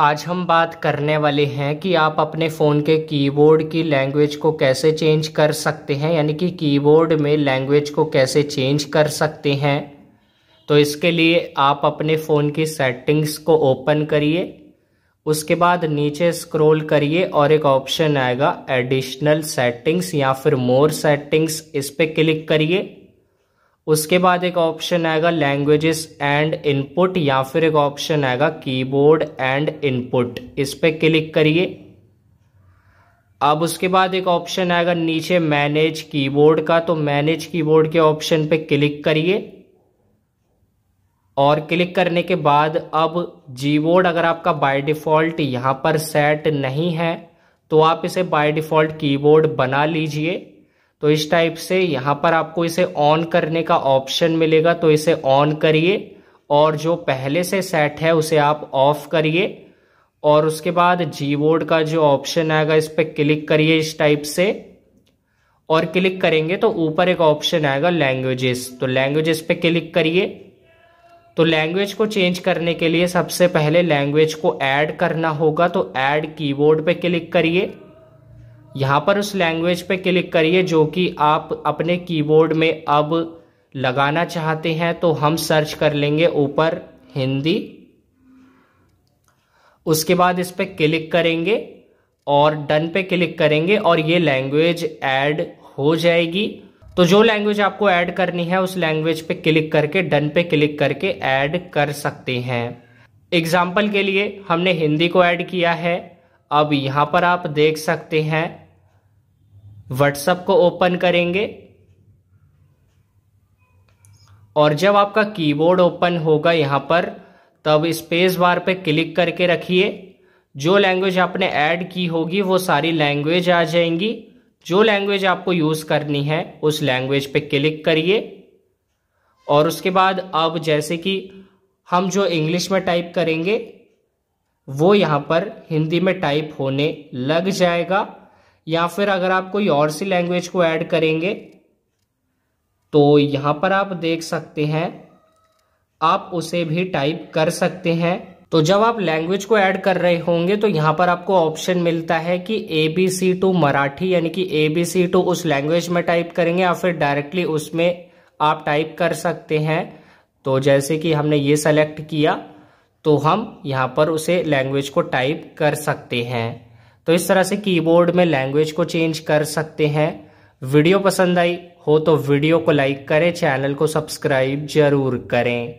आज हम बात करने वाले हैं कि आप अपने फ़ोन के कीबोर्ड की लैंग्वेज को कैसे चेंज कर सकते हैं यानी कि कीबोर्ड में लैंग्वेज को कैसे चेंज कर सकते हैं तो इसके लिए आप अपने फ़ोन की सेटिंग्स को ओपन करिए उसके बाद नीचे स्क्रॉल करिए और एक ऑप्शन आएगा एडिशनल सेटिंग्स या फिर मोर सेटिंग्स इस पर क्लिक करिए उसके बाद एक ऑप्शन आएगा लैंग्वेजेस एंड इनपुट या फिर एक ऑप्शन आएगा कीबोर्ड एंड इनपुट इस पर क्लिक करिए अब उसके बाद एक ऑप्शन आएगा नीचे मैनेज कीबोर्ड का तो मैनेज कीबोर्ड के ऑप्शन पे क्लिक करिए और क्लिक करने के बाद अब जी बोर्ड अगर आपका बाय डिफ़ॉल्ट यहाँ पर सेट नहीं है तो आप इसे बाय डिफ़ॉल्ट कीबोर्ड बना लीजिए तो इस टाइप से यहाँ पर आपको इसे ऑन करने का ऑप्शन मिलेगा तो इसे ऑन करिए और जो पहले से सेट है उसे आप ऑफ करिए और उसके बाद जी बोर्ड का जो ऑप्शन आएगा इस पर क्लिक करिए इस टाइप से और क्लिक करेंगे तो ऊपर एक ऑप्शन आएगा लैंग्वेजेस तो लैंग्वेजेस पे क्लिक करिए तो लैंग्वेज को चेंज करने के लिए सबसे पहले लैंग्वेज को ऐड करना होगा तो ऐड कीबोर्ड पे क्लिक करिए यहाँ पर उस लैंग्वेज पे क्लिक करिए जो कि आप अपने कीबोर्ड में अब लगाना चाहते हैं तो हम सर्च कर लेंगे ऊपर हिंदी उसके बाद इस पर क्लिक करेंगे और डन पे क्लिक करेंगे और ये लैंग्वेज ऐड हो जाएगी तो जो लैंग्वेज आपको ऐड करनी है उस लैंग्वेज पे क्लिक करके डन पे क्लिक करके ऐड कर सकते हैं एग्जाम्पल के लिए हमने हिंदी को ऐड किया है अब यहाँ पर आप देख सकते हैं व्हाट्सएप को ओपन करेंगे और जब आपका कीबोर्ड ओपन होगा यहाँ पर तब स्पेस बार पे क्लिक करके रखिए जो लैंग्वेज आपने ऐड की होगी वो सारी लैंग्वेज आ जाएंगी जो लैंग्वेज आपको यूज़ करनी है उस लैंग्वेज पे क्लिक करिए और उसके बाद अब जैसे कि हम जो इंग्लिश में टाइप करेंगे वो यहाँ पर हिंदी में टाइप होने लग जाएगा या फिर अगर आप कोई और सी लैंग्वेज को ऐड करेंगे तो यहाँ पर आप देख सकते हैं आप उसे भी टाइप कर सकते हैं तो जब आप लैंग्वेज को ऐड कर रहे होंगे तो यहाँ पर आपको ऑप्शन मिलता है कि A B C to Marathi यानी कि ए बी सी टू उस लैंग्वेज में टाइप करेंगे या फिर डायरेक्टली उसमें आप टाइप कर सकते हैं तो जैसे कि हमने ये सेलेक्ट किया तो हम यहाँ पर उसे लैंग्वेज को टाइप कर सकते हैं तो इस तरह से कीबोर्ड में लैंग्वेज को चेंज कर सकते हैं वीडियो पसंद आई हो तो वीडियो को लाइक करें चैनल को सब्सक्राइब जरूर करें